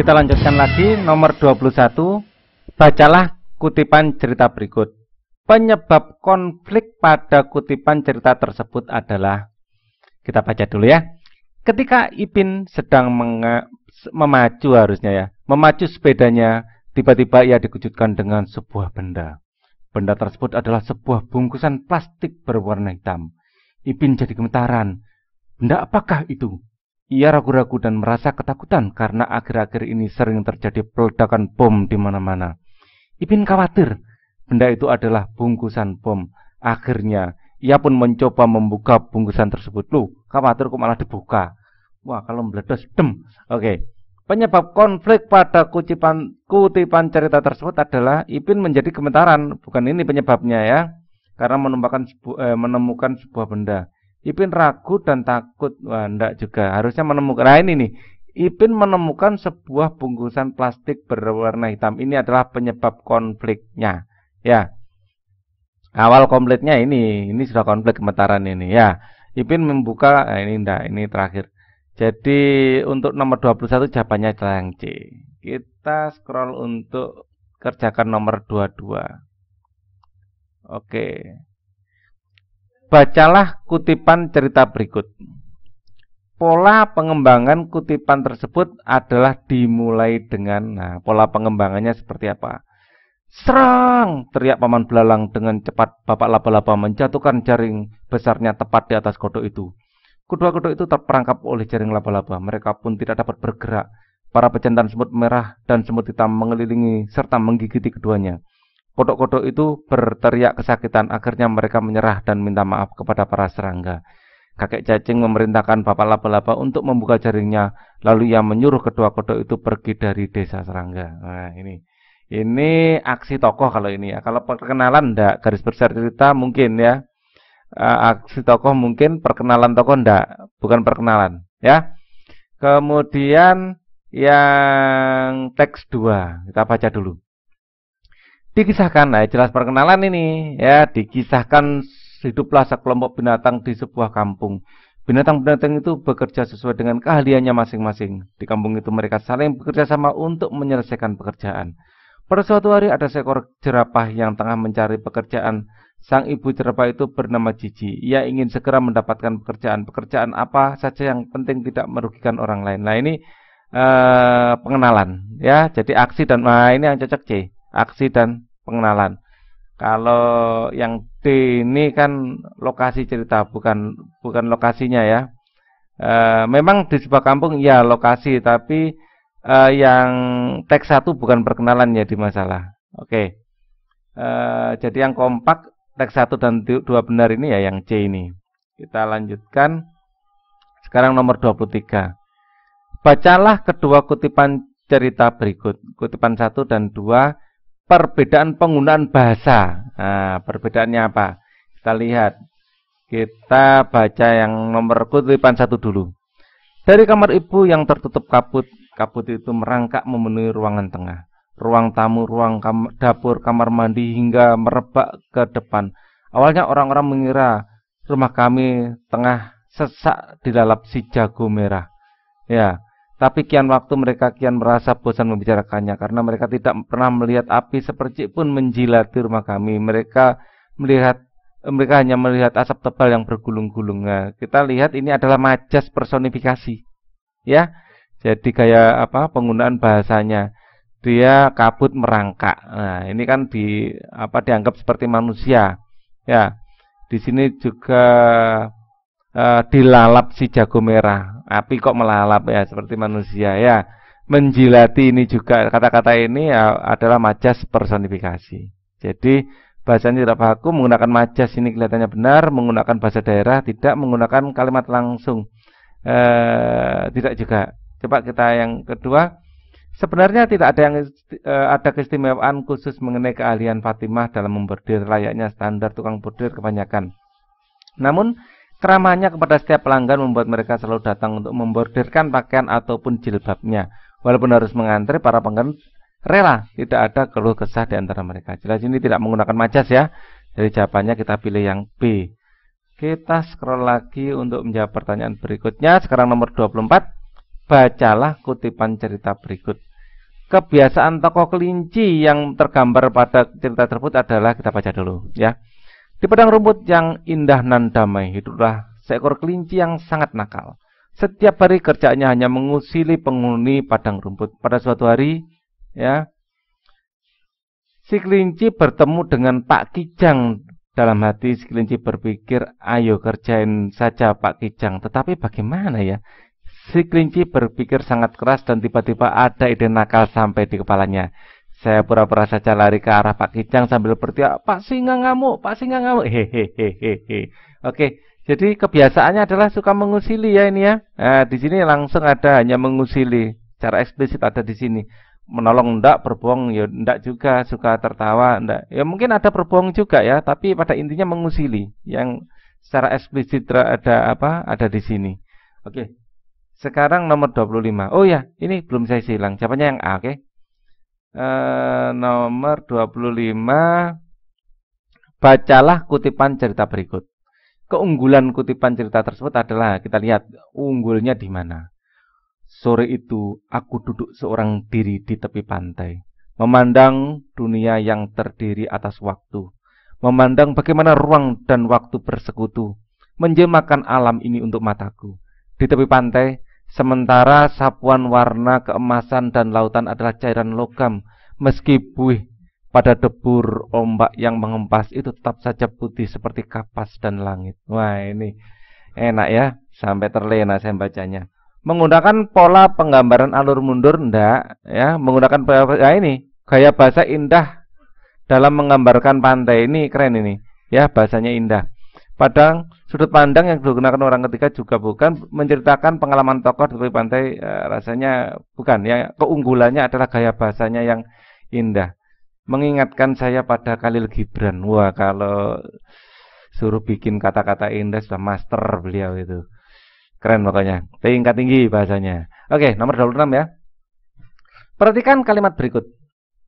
Kita lanjutkan lagi nomor 21. Bacalah kutipan cerita berikut. Penyebab konflik pada kutipan cerita tersebut adalah kita baca dulu ya. Ketika Ipin sedang memacu harusnya ya, memacu sepedanya, tiba-tiba ia dikejutkan dengan sebuah benda. Benda tersebut adalah sebuah bungkusan plastik berwarna hitam. Ipin jadi gemetaran. Benda apakah itu? Ia ragu-ragu dan merasa ketakutan karena akhir-akhir ini sering terjadi peledakan bom di mana-mana. Ipin khawatir benda itu adalah bungkusan bom. Akhirnya, ia pun mencoba membuka bungkusan tersebut. Lu, khawatir kok malah dibuka. Wah, kalau meledos, dem. Oke. Penyebab konflik pada kutipan, kutipan cerita tersebut adalah Ipin menjadi gemetaran. Bukan ini penyebabnya ya. Karena menemukan sebuah, eh, menemukan sebuah benda. Ipin ragu dan takut. Wah, enggak juga. Harusnya menemukan. Nah, ini nih. Ipin menemukan sebuah bungkusan plastik berwarna hitam. Ini adalah penyebab konfliknya. Ya. Awal komplitnya ini, ini sudah konflik gemetaran ini ya. Ipin membuka nah ini enggak, ini terakhir. Jadi untuk nomor 21 jawabannya adalah yang C. Kita scroll untuk kerjakan nomor 22. Oke. Bacalah kutipan cerita berikut. Pola pengembangan kutipan tersebut adalah dimulai dengan nah, pola pengembangannya seperti apa? Serang! teriak paman belalang dengan cepat bapak laba-laba menjatuhkan jaring besarnya tepat di atas kodok itu. Kedua kodok itu terperangkap oleh jaring laba-laba. Mereka pun tidak dapat bergerak. Para pejantan semut merah dan semut hitam mengelilingi serta menggigiti keduanya kodok-kodok itu berteriak kesakitan, akhirnya mereka menyerah dan minta maaf kepada para serangga. Kakek cacing memerintahkan bapak laba-laba untuk membuka jaringnya, lalu ia menyuruh kedua kodok itu pergi dari desa serangga. Nah, ini ini aksi tokoh kalau ini ya. Kalau perkenalan ndak garis besar cerita mungkin ya. Eh, aksi tokoh mungkin, perkenalan tokoh enggak, bukan perkenalan ya. Kemudian yang teks 2, kita baca dulu. Dikisahkan, nah jelas perkenalan ini ya, dikisahkan hiduplah sekelompok binatang di sebuah kampung. Binatang-binatang itu bekerja sesuai dengan keahliannya masing-masing. Di kampung itu mereka saling bekerja sama untuk menyelesaikan pekerjaan. Pada suatu hari ada seekor jerapah yang tengah mencari pekerjaan. Sang ibu jerapah itu bernama Cici. Ia ingin segera mendapatkan pekerjaan. Pekerjaan apa saja yang penting tidak merugikan orang lain. Nah ini eh, pengenalan ya. Jadi aksi dan nah ini yang cocok C. Aksi dan pengenalan. Kalau yang D ini kan lokasi cerita, bukan bukan lokasinya ya. E, memang di sebuah kampung ya lokasi, tapi e, yang teks satu bukan perkenalan ya di masalah. Oke. E, jadi yang kompak teks satu dan dua benar ini ya yang C ini. Kita lanjutkan. Sekarang nomor 23. Bacalah kedua kutipan cerita berikut. Kutipan satu dan dua perbedaan penggunaan bahasa. Nah, perbedaannya apa? Kita lihat. Kita baca yang nomor kutipan satu dulu. Dari kamar ibu yang tertutup kaput, kaput itu merangkak memenuhi ruangan tengah. Ruang tamu, ruang kam dapur, kamar mandi hingga merebak ke depan. Awalnya orang-orang mengira rumah kami tengah sesak di dilalap si jago merah. Ya, tapi kian waktu mereka kian merasa bosan membicarakannya karena mereka tidak pernah melihat api sepercik pun menjilati rumah kami. Mereka melihat mereka hanya melihat asap tebal yang bergulung-gulung. Nah, kita lihat ini adalah majas personifikasi. Ya. Jadi gaya apa penggunaan bahasanya. Dia kabut merangkak. Nah, ini kan di apa dianggap seperti manusia. Ya. Di sini juga uh, dilalap si jago merah api kok melalap ya seperti manusia ya menjilati ini juga kata-kata ini ya, adalah majas personifikasi jadi bahasanya tidak baku menggunakan majas ini kelihatannya benar menggunakan bahasa daerah tidak menggunakan kalimat langsung e, tidak juga coba kita yang kedua sebenarnya tidak ada yang e, ada keistimewaan khusus mengenai keahlian Fatimah dalam membordir layaknya standar tukang bordir kebanyakan namun Keramahannya kepada setiap pelanggan membuat mereka selalu datang untuk membordirkan pakaian ataupun jilbabnya. Walaupun harus mengantre, para pelanggan rela, tidak ada keluh kesah di antara mereka. Jelas ini tidak menggunakan majas ya. Jadi jawabannya kita pilih yang B. Kita scroll lagi untuk menjawab pertanyaan berikutnya. Sekarang nomor 24. Bacalah kutipan cerita berikut. Kebiasaan tokoh kelinci yang tergambar pada cerita tersebut adalah kita baca dulu ya. Di padang rumput yang indah nan damai hiduplah seekor kelinci yang sangat nakal. Setiap hari kerjanya hanya mengusili penghuni padang rumput. Pada suatu hari, ya, si kelinci bertemu dengan Pak Kijang. Dalam hati si kelinci berpikir, ayo kerjain saja Pak Kijang. Tetapi bagaimana ya? Si kelinci berpikir sangat keras dan tiba-tiba ada ide nakal sampai di kepalanya. Saya pura-pura saja lari ke arah Pak Kijang sambil berteriak, Pak Singa ngamuk, Pak Singa ngamuk. hehehehehe. Oke, jadi kebiasaannya adalah suka mengusili ya ini ya. Nah, di sini langsung ada hanya mengusili. Cara eksplisit ada di sini. Menolong ndak, berbohong ya ndak juga, suka tertawa ndak. Ya mungkin ada berbohong juga ya, tapi pada intinya mengusili. Yang secara eksplisit ada apa? Ada di sini. Oke. Sekarang nomor 25. Oh ya, ini belum saya silang. Jawabannya yang A, oke. Okay? Eh, nomor 25 bacalah kutipan cerita berikut. Keunggulan kutipan cerita tersebut adalah kita lihat unggulnya di mana. Sore itu aku duduk seorang diri di tepi pantai, memandang dunia yang terdiri atas waktu, memandang bagaimana ruang dan waktu bersekutu, menjemakan alam ini untuk mataku. Di tepi pantai Sementara sapuan warna keemasan dan lautan adalah cairan logam, meski buih pada debur ombak yang mengempas itu tetap saja putih seperti kapas dan langit. Wah ini enak ya, sampai terlena saya bacanya. Menggunakan pola penggambaran alur mundur enggak ya, menggunakan ya ini gaya bahasa indah dalam menggambarkan pantai ini keren ini ya bahasanya indah padang sudut pandang yang digunakan orang ketiga juga bukan menceritakan pengalaman tokoh di tepi pantai eh, rasanya bukan ya keunggulannya adalah gaya bahasanya yang indah mengingatkan saya pada Khalil Gibran wah kalau suruh bikin kata-kata indah sudah master beliau itu keren pokoknya tingkat tinggi bahasanya oke nomor 26 ya perhatikan kalimat berikut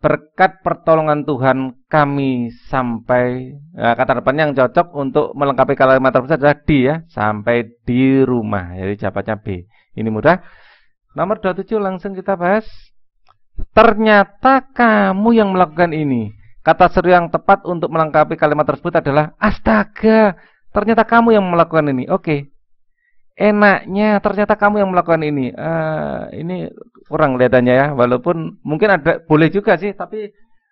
berkat pertolongan Tuhan kami sampai ya, kata depan yang cocok untuk melengkapi kalimat tersebut adalah di ya sampai di rumah jadi jawabannya B ini mudah nomor 27 langsung kita bahas ternyata kamu yang melakukan ini kata seru yang tepat untuk melengkapi kalimat tersebut adalah astaga ternyata kamu yang melakukan ini oke enaknya ternyata kamu yang melakukan ini. Uh, ini kurang kelihatannya ya, walaupun mungkin ada boleh juga sih, tapi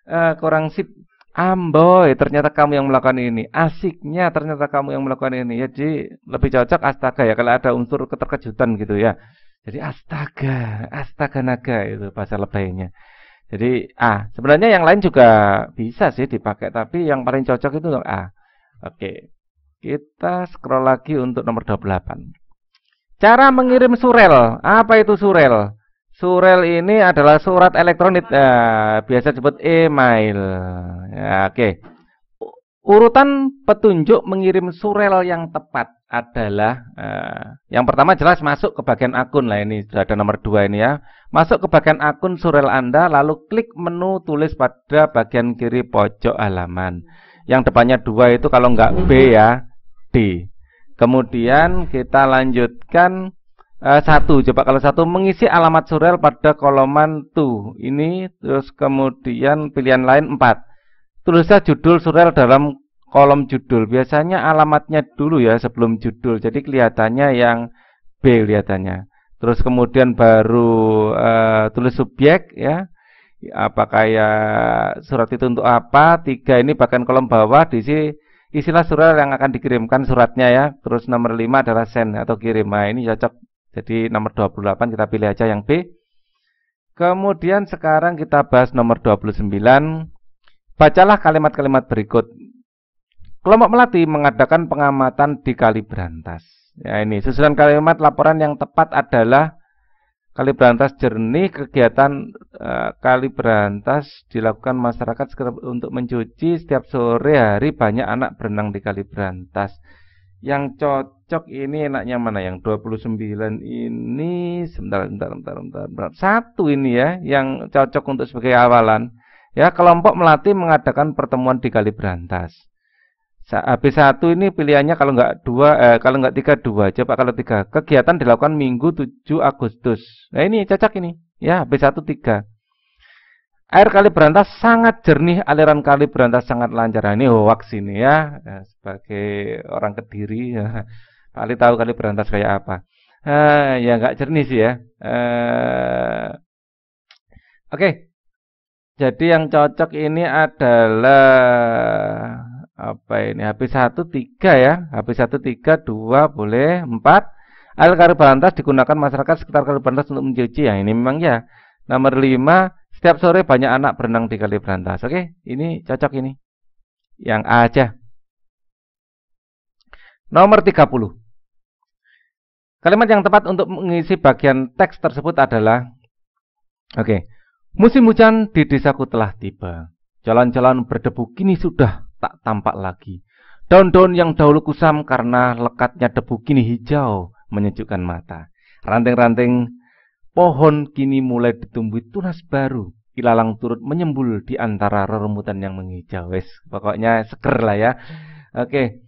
uh, kurang sip. Amboy, ternyata kamu yang melakukan ini. Asiknya ternyata kamu yang melakukan ini. Ya, jadi lebih cocok astaga ya kalau ada unsur keterkejutan gitu ya. Jadi astaga, astaga naga itu bahasa lebaynya. Jadi A. Sebenarnya yang lain juga bisa sih dipakai, tapi yang paling cocok itu A. Oke. Kita scroll lagi untuk nomor 28. Cara mengirim surel. Apa itu surel? Surel ini adalah surat elektronik. Eh, biasa disebut email. Ya, Oke. Okay. Urutan petunjuk mengirim surel yang tepat adalah eh, yang pertama jelas masuk ke bagian akun lah ini sudah ada nomor dua ini ya. Masuk ke bagian akun surel Anda lalu klik menu tulis pada bagian kiri pojok halaman. Yang depannya dua itu kalau nggak B ya D. Kemudian kita lanjutkan eh, satu. Coba kalau satu mengisi alamat surel pada koloman to. Ini terus kemudian pilihan lain 4. Tulisnya judul surel dalam kolom judul. Biasanya alamatnya dulu ya sebelum judul. Jadi kelihatannya yang B kelihatannya. Terus kemudian baru eh, tulis subjek ya apakah ya surat itu untuk apa tiga ini bahkan kolom bawah di sini. Isilah surat yang akan dikirimkan suratnya ya. Terus nomor 5 adalah send atau kirim. Nah, ini cocok. Jadi nomor 28 kita pilih aja yang B. Kemudian sekarang kita bahas nomor 29. Bacalah kalimat-kalimat berikut. Kelompok Melati mengadakan pengamatan di Kali Berantas. Ya ini susunan kalimat laporan yang tepat adalah Kali Berantas jernih kegiatan Eh, kali berantas dilakukan masyarakat untuk mencuci setiap sore hari banyak anak berenang di kali berantas. Yang cocok ini enaknya mana? Yang 29 ini sebentar sebentar sebentar sebentar. Satu ini ya yang cocok untuk sebagai awalan. Ya, kelompok melatih mengadakan pertemuan di kali berantas. HB1 ini pilihannya kalau enggak dua eh, kalau enggak tiga dua coba kalau tiga Kegiatan dilakukan Minggu 7 Agustus. Nah ini cocok ini. Ya, b satu tiga Air kali berantas sangat jernih, aliran kali berantas sangat lancar. Nah, ini hoax ini ya, ya sebagai orang kediri, ya. kali tahu kali berantas kayak apa. Eh, ya nggak jernih sih ya. Eh, Oke, okay. jadi yang cocok ini adalah apa ini? HP 13 ya, HP tiga dua boleh, 4. Air kali berantas digunakan masyarakat sekitar kali berantas untuk mencuci. ya. ini memang ya. Nomor lima. Setiap sore banyak anak berenang di kali berantas. Oke, ini cocok ini. Yang A aja. Nomor 30. Kalimat yang tepat untuk mengisi bagian teks tersebut adalah Oke. musim hujan di desaku telah tiba. Jalan-jalan berdebu kini sudah tak tampak lagi. Daun-daun yang dahulu kusam karena lekatnya debu kini hijau menyejukkan mata. Ranting-ranting Pohon kini mulai ditumbuhi tunas baru. Ilalang turut menyembul di antara rerumputan yang menghijau. Wes, pokoknya seger lah ya. Oke.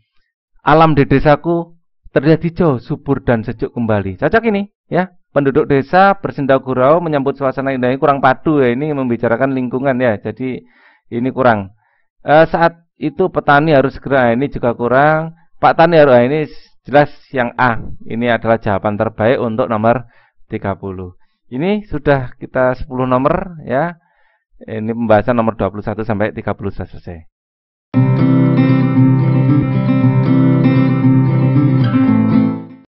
Alam di desaku terlihat hijau, subur dan sejuk kembali. Cocok ini ya. Penduduk desa bersenda gurau menyambut suasana indahnya kurang padu ya. Ini membicarakan lingkungan ya. Jadi ini kurang. E, saat itu petani harus segera ah, ini juga kurang. Pak Tani harus ah, ini jelas yang A. Ini adalah jawaban terbaik untuk nomor 30. Ini sudah kita 10 nomor ya. Ini pembahasan nomor 21 sampai 30 sudah selesai.